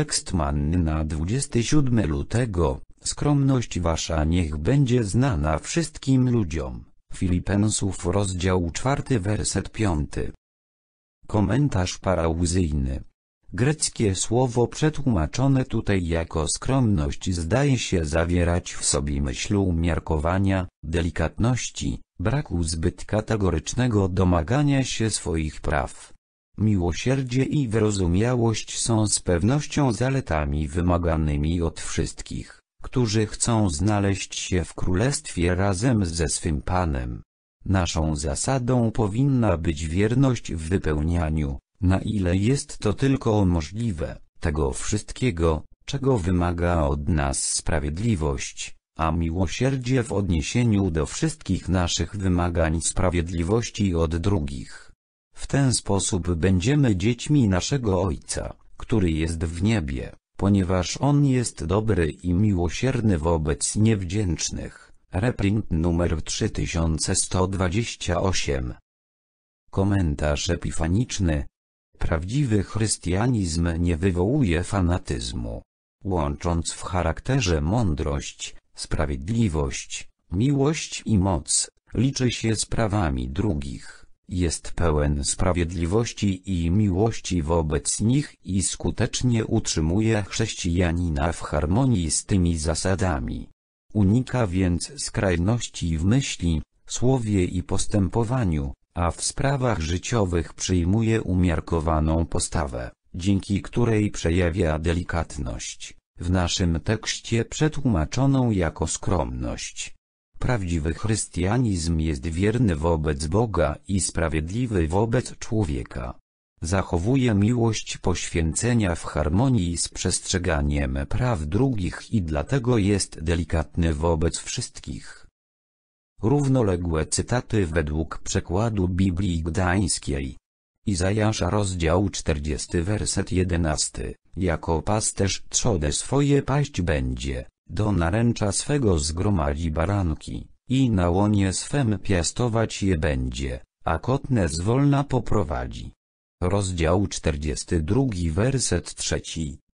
Tekst manny na 27 lutego, skromność wasza niech będzie znana wszystkim ludziom. Filipensów rozdział 4 werset 5. Komentarz parauzyjny. Greckie słowo przetłumaczone tutaj jako skromność zdaje się zawierać w sobie myśl umiarkowania, delikatności, braku zbyt kategorycznego domagania się swoich praw. Miłosierdzie i wyrozumiałość są z pewnością zaletami wymaganymi od wszystkich, którzy chcą znaleźć się w Królestwie razem ze swym Panem. Naszą zasadą powinna być wierność w wypełnianiu, na ile jest to tylko możliwe, tego wszystkiego, czego wymaga od nas sprawiedliwość, a miłosierdzie w odniesieniu do wszystkich naszych wymagań sprawiedliwości od drugich. W ten sposób będziemy dziećmi naszego Ojca, który jest w niebie, ponieważ On jest dobry i miłosierny wobec niewdzięcznych. Reprint numer 3128 Komentarz epifaniczny Prawdziwy chrystianizm nie wywołuje fanatyzmu. Łącząc w charakterze mądrość, sprawiedliwość, miłość i moc, liczy się z prawami drugich jest pełen sprawiedliwości i miłości wobec nich i skutecznie utrzymuje chrześcijanina w harmonii z tymi zasadami. Unika więc skrajności w myśli, słowie i postępowaniu, a w sprawach życiowych przyjmuje umiarkowaną postawę, dzięki której przejawia delikatność, w naszym tekście przetłumaczoną jako skromność. Prawdziwy chrystianizm jest wierny wobec Boga i sprawiedliwy wobec człowieka. Zachowuje miłość poświęcenia w harmonii z przestrzeganiem praw drugich i dlatego jest delikatny wobec wszystkich. Równoległe cytaty według przekładu Biblii Gdańskiej. Izajasza rozdział 40 werset 11, jako pasterz trzodę swoje paść będzie do naręcza swego zgromadzi baranki, i na łonie swem piastować je będzie, a kotne zwolna poprowadzi. Rozdział 42 werset 3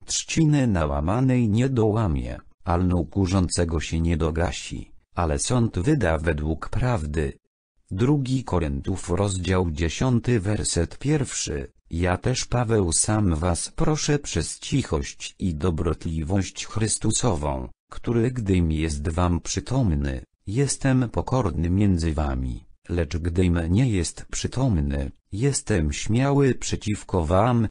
Trzciny nałamanej nie dołamie, alnu kurzącego się nie dogasi, ale sąd wyda według prawdy. Drugi Koryntów, rozdział 10 werset pierwszy. Ja też Paweł sam was proszę przez cichość i dobrotliwość Chrystusową, który gdym jest wam przytomny, jestem pokorny między wami, lecz gdym nie jest przytomny, jestem śmiały przeciwko wam.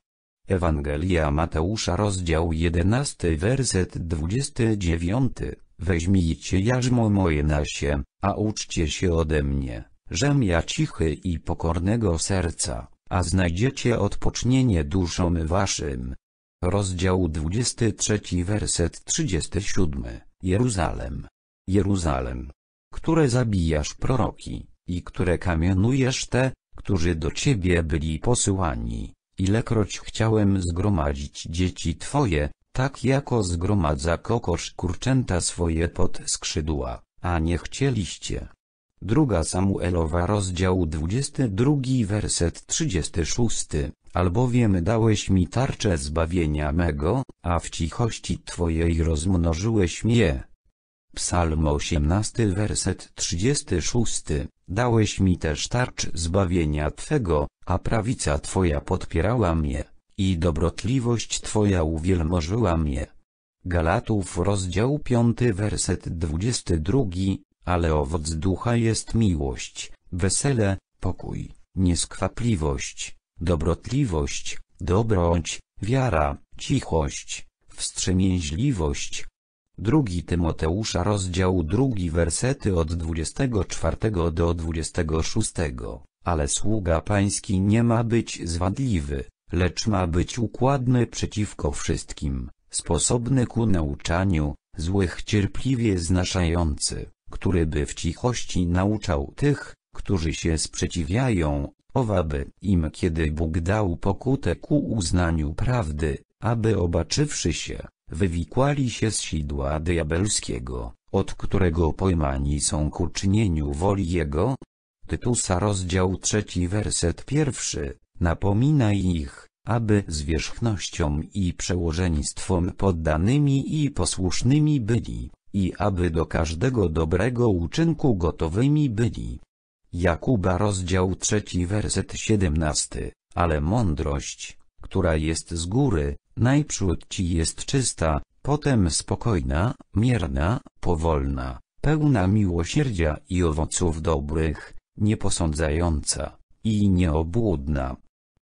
Ewangelia Mateusza rozdział 11 werset 29 Weźmijcie jarzmo moje się, a uczcie się ode mnie, żem ja cichy i pokornego serca, a znajdziecie odpocznienie duszom waszym, Rozdział 23 werset 37 Jeruzalem. Jeruzalem. Które zabijasz proroki, i które kamienujesz te, którzy do ciebie byli posyłani, ilekroć chciałem zgromadzić dzieci twoje, tak jako zgromadza kokosz kurczęta swoje pod skrzydła, a nie chcieliście. Druga Samuelowa rozdział 22 werset 36 albowiem dałeś mi tarczę zbawienia mego, a w cichości Twojej rozmnożyłeś mnie. Psalm 18 werset 36 Dałeś mi też tarcz zbawienia Twego, a prawica Twoja podpierała mnie, i dobrotliwość Twoja uwielmożyła mnie. Galatów rozdział 5 werset 22 Ale owoc ducha jest miłość, wesele, pokój, nieskwapliwość, dobrotliwość, dobroć, wiara, cichość, wstrzemięźliwość. Drugi Tymoteusza rozdział drugi wersety od 24 do 26, ale sługa pański nie ma być zwadliwy, lecz ma być układny przeciwko wszystkim, sposobny ku nauczaniu, złych cierpliwie znaszający, który by w cichości nauczał tych, którzy się sprzeciwiają, owaby im kiedy Bóg dał pokutę ku uznaniu prawdy, aby obaczywszy się, wywikłali się z sidła diabelskiego, od którego pojmani są ku czynieniu woli Jego. Tytusa rozdział trzeci werset pierwszy, napomina ich, aby z wierzchnością i przełożeństwem poddanymi i posłusznymi byli, i aby do każdego dobrego uczynku gotowymi byli. Jakuba rozdział 3 werset 17, ale mądrość, która jest z góry, najprzód ci jest czysta, potem spokojna, mierna, powolna, pełna miłosierdzia i owoców dobrych, nieposądzająca, i nieobłudna.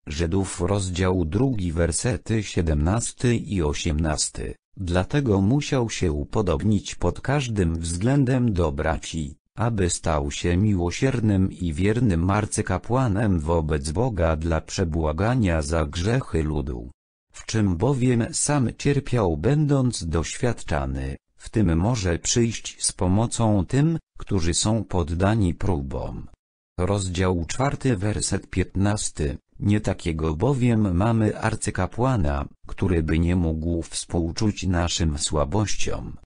Żydów rozdział 2 wersety 17 i 18, dlatego musiał się upodobnić pod każdym względem do braci aby stał się miłosiernym i wiernym arcykapłanem wobec Boga dla przebłagania za grzechy ludu. W czym bowiem sam cierpiał będąc doświadczany, w tym może przyjść z pomocą tym, którzy są poddani próbom. Rozdział czwarty werset piętnasty. Nie takiego bowiem mamy arcykapłana, który by nie mógł współczuć naszym słabościom,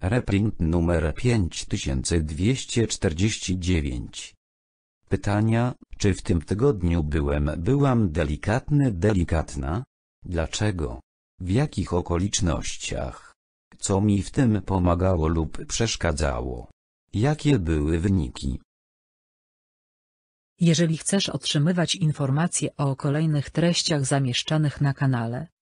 Reprint numer 5249. Pytania, czy w tym tygodniu byłem byłam delikatny delikatna? Dlaczego? W jakich okolicznościach? Co mi w tym pomagało lub przeszkadzało? Jakie były wyniki? Jeżeli chcesz otrzymywać informacje o kolejnych treściach zamieszczanych na kanale,